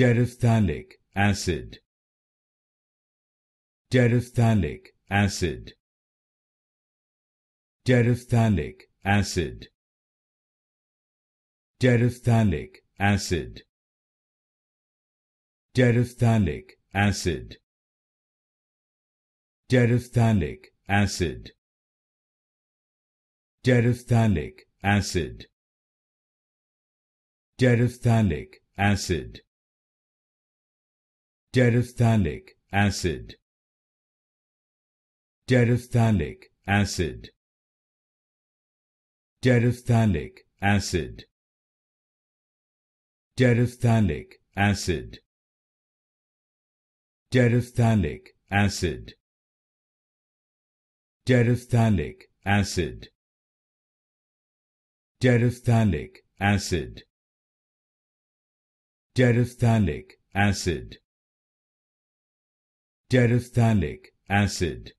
Terephthalic acid Terephthalic acid Terephthalic acid Terephthalic acid Terephthalic acid Terephthalic acid Terephthalic acid Terephthalic acid terephthalic acid terephthalic acid terephthalic acid terephthalic acid terephthalic acid terephthalic acid terephthalic acid terephthalic acid terephthalic acid